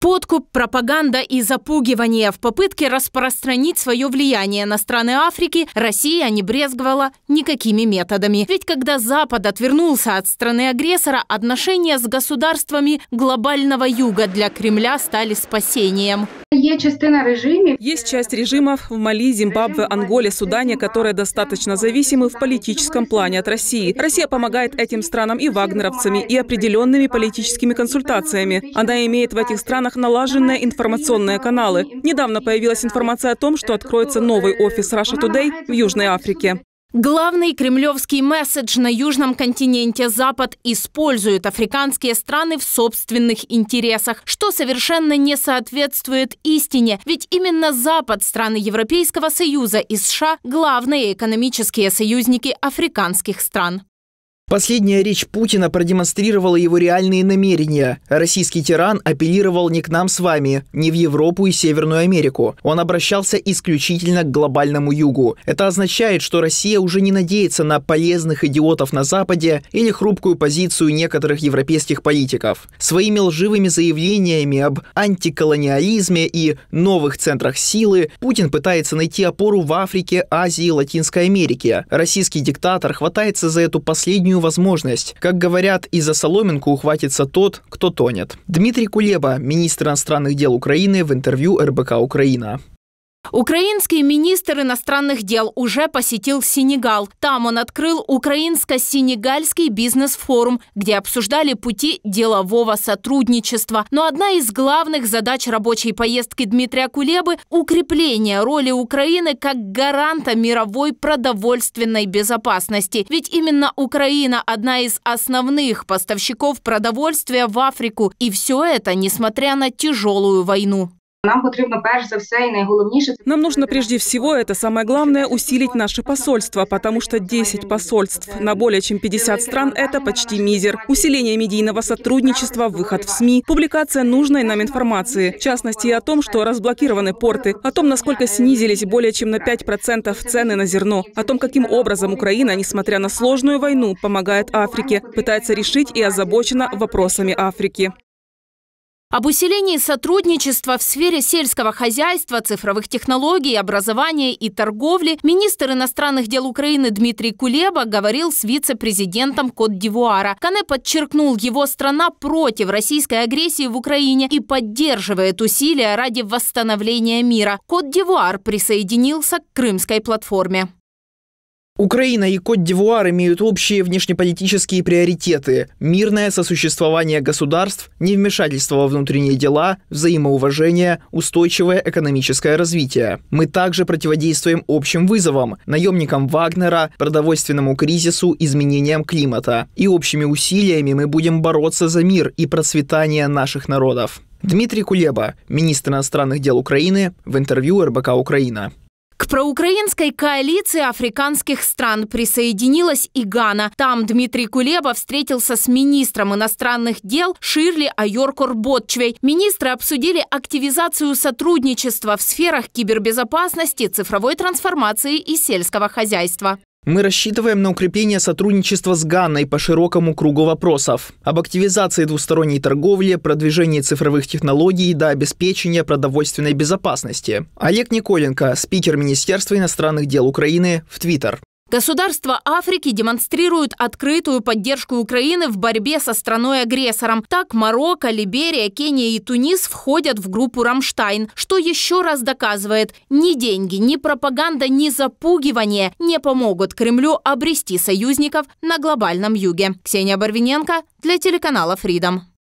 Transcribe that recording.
Подкуп, пропаганда и запугивание в попытке распространить свое влияние на страны Африки Россия не брезговала никакими методами. Ведь когда Запад отвернулся от страны-агрессора, отношения с государствами глобального юга для Кремля стали спасением. Есть часть режимов в Мали, Зимбабве, Анголе, Судане, которые достаточно зависимы в политическом плане от России. Россия помогает этим странам и вагнеровцами, и определенными политическими консультациями. Она имеет в этих странах странах налажены информационные каналы. Недавно появилась информация о том, что откроется новый офис Russia Today в Южной Африке. Главный кремлевский месседж на южном континенте Запад использует африканские страны в собственных интересах, что совершенно не соответствует истине, ведь именно Запад, страны Европейского Союза и США – главные экономические союзники африканских стран. Последняя речь Путина продемонстрировала его реальные намерения. Российский тиран апеллировал не к нам с вами, не в Европу и Северную Америку. Он обращался исключительно к глобальному югу. Это означает, что Россия уже не надеется на полезных идиотов на Западе или хрупкую позицию некоторых европейских политиков. Своими лживыми заявлениями об антиколониализме и новых центрах силы Путин пытается найти опору в Африке, Азии, Латинской Америке. Российский диктатор хватается за эту последнюю иную возможность. Как говорят, и за соломинку ухватится тот, кто тонет. Дмитрий Кулеба, министр иностранных дел Украины в интервью РБК «Украина». Украинский министр иностранных дел уже посетил Сенегал. Там он открыл Украинско-Сенегальский бизнес-форум, где обсуждали пути делового сотрудничества. Но одна из главных задач рабочей поездки Дмитрия Кулебы – укрепление роли Украины как гаранта мировой продовольственной безопасности. Ведь именно Украина – одна из основных поставщиков продовольствия в Африку. И все это несмотря на тяжелую войну. Нам нужно прежде всего, это самое главное, усилить наши посольства, потому что 10 посольств на более чем 50 стран – это почти мизер. Усиление медийного сотрудничества, выход в СМИ, публикация нужной нам информации, в частности о том, что разблокированы порты, о том, насколько снизились более чем на 5% цены на зерно, о том, каким образом Украина, несмотря на сложную войну, помогает Африке, пытается решить и озабочена вопросами Африки. Об усилении сотрудничества в сфере сельского хозяйства, цифровых технологий, образования и торговли министр иностранных дел Украины Дмитрий Кулеба говорил с вице-президентом Кот-Дивуара. Кане подчеркнул, его страна против российской агрессии в Украине и поддерживает усилия ради восстановления мира. Кот-Дивуар присоединился к крымской платформе. Украина и Кот-Дивуар имеют общие внешнеполитические приоритеты – мирное сосуществование государств, невмешательство во внутренние дела, взаимоуважение, устойчивое экономическое развитие. Мы также противодействуем общим вызовам – наемникам Вагнера, продовольственному кризису, изменениям климата. И общими усилиями мы будем бороться за мир и процветание наших народов. Дмитрий Кулеба, министр иностранных дел Украины, в интервью РБК «Украина». К проукраинской коалиции африканских стран присоединилась и Гана. Там Дмитрий Кулеба встретился с министром иностранных дел Ширли Айоркор Ботчвей. Министры обсудили активизацию сотрудничества в сферах кибербезопасности, цифровой трансформации и сельского хозяйства. Мы рассчитываем на укрепление сотрудничества с Ганной по широкому кругу вопросов. Об активизации двусторонней торговли, продвижении цифровых технологий до обеспечения продовольственной безопасности. Олег Николенко, спикер Министерства иностранных дел Украины, в Твиттер. Государства Африки демонстрируют открытую поддержку Украины в борьбе со страной-агрессором. Так Марокко, Либерия, Кения и Тунис входят в группу «Рамштайн», что еще раз доказывает, ни деньги, ни пропаганда, ни запугивание не помогут Кремлю обрести союзников на глобальном юге. Ксения Барвиненко для телеканала Freedom.